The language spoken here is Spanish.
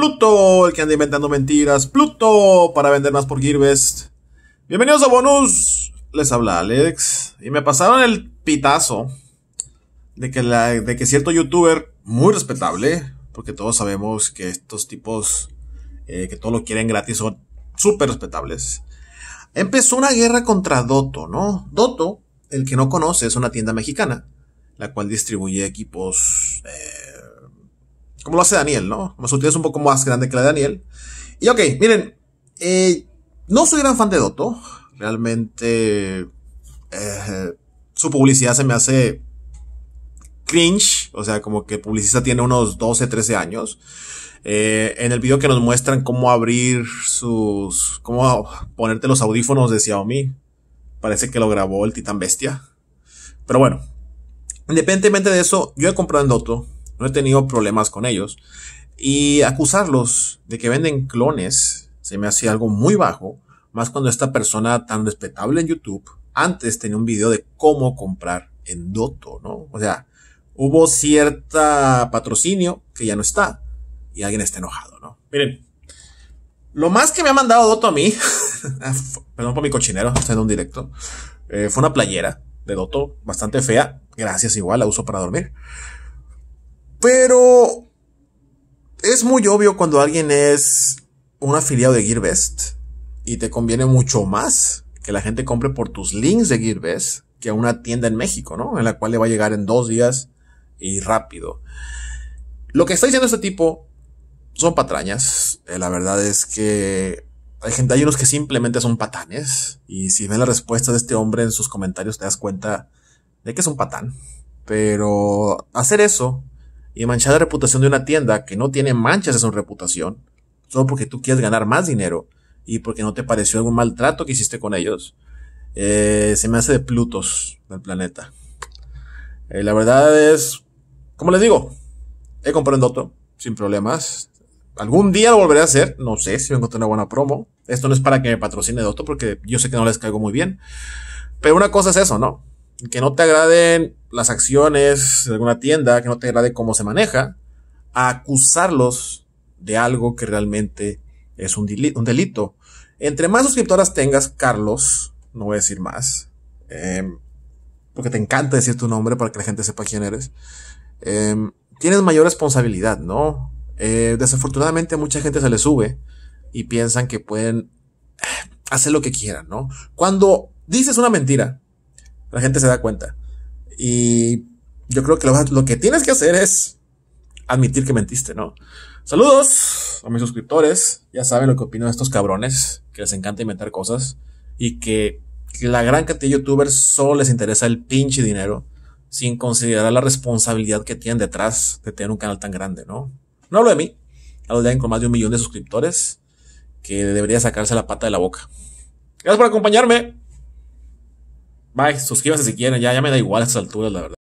Pluto, el que anda inventando mentiras, Pluto, para vender más por Gearbest. Bienvenidos a Bonus, les habla Alex, y me pasaron el pitazo de que, de que cierto youtuber muy respetable, porque todos sabemos que estos tipos eh, que todo lo quieren gratis son súper respetables, empezó una guerra contra Doto, ¿no? Doto, el que no conoce, es una tienda mexicana, la cual distribuye equipos eh, como lo hace Daniel, ¿no? Como su es un poco más grande que la de Daniel. Y ok, miren, eh, no soy gran fan de Doto. Realmente eh, su publicidad se me hace cringe. O sea, como que publicista tiene unos 12, 13 años. Eh, en el video que nos muestran cómo abrir sus... cómo ponerte los audífonos de Xiaomi. Parece que lo grabó el titán bestia. Pero bueno, independientemente de eso, yo he comprado en Doto. No he tenido problemas con ellos. Y acusarlos de que venden clones se me hacía algo muy bajo, más cuando esta persona tan respetable en YouTube antes tenía un video de cómo comprar en Doto, ¿no? O sea, hubo cierta patrocinio que ya no está y alguien está enojado, ¿no? Miren, lo más que me ha mandado Doto a mí, ah, perdón por mi cochinero, estoy en un directo, eh, fue una playera de Doto bastante fea, gracias igual, la uso para dormir. Pero es muy obvio cuando alguien es un afiliado de GearBest y te conviene mucho más que la gente compre por tus links de GearBest que a una tienda en México, ¿no? En la cual le va a llegar en dos días y rápido. Lo que está diciendo este tipo son patrañas. Eh, la verdad es que hay gente, hay unos que simplemente son patanes. Y si ven la respuesta de este hombre en sus comentarios, te das cuenta de que es un patán. Pero hacer eso y manchar la reputación de una tienda que no tiene manchas de su reputación, solo porque tú quieres ganar más dinero y porque no te pareció algún maltrato que hiciste con ellos, eh, se me hace de Plutos del planeta. Eh, la verdad es, como les digo, he comprado en Doto sin problemas. Algún día lo volveré a hacer, no sé si me encontrar una buena promo. Esto no es para que me patrocine Doto porque yo sé que no les caigo muy bien. Pero una cosa es eso, ¿no? que no te agraden las acciones de alguna tienda, que no te agrade cómo se maneja, a acusarlos de algo que realmente es un, delito. Entre más suscriptoras tengas, Carlos, no voy a decir más, em, porque te encanta decir tu nombre para que la gente sepa quién eres, em, tienes mayor responsabilidad, ¿no? Eh, desafortunadamente a mucha gente se le sube y piensan que pueden eh, hacer lo que quieran, ¿no? Cuando dices una mentira, la gente se da cuenta. Y yo creo que lo, que tienes que hacer es admitir que mentiste, ¿no? Saludos a mis suscriptores. Ya saben lo que opino de estos cabrones, que les encanta inventar cosas y que la gran cantidad de youtubers solo les interesa el pinche dinero sin considerar la responsabilidad que tienen detrás de tener un canal tan grande, ¿no? No hablo de mí, hablo de alguien con más de un millón de suscriptores que debería sacarse la pata de la boca. Gracias por acompañarme. Bye, suscríbase si quieren, ya, ya me da igual a estas alturas, la verdad.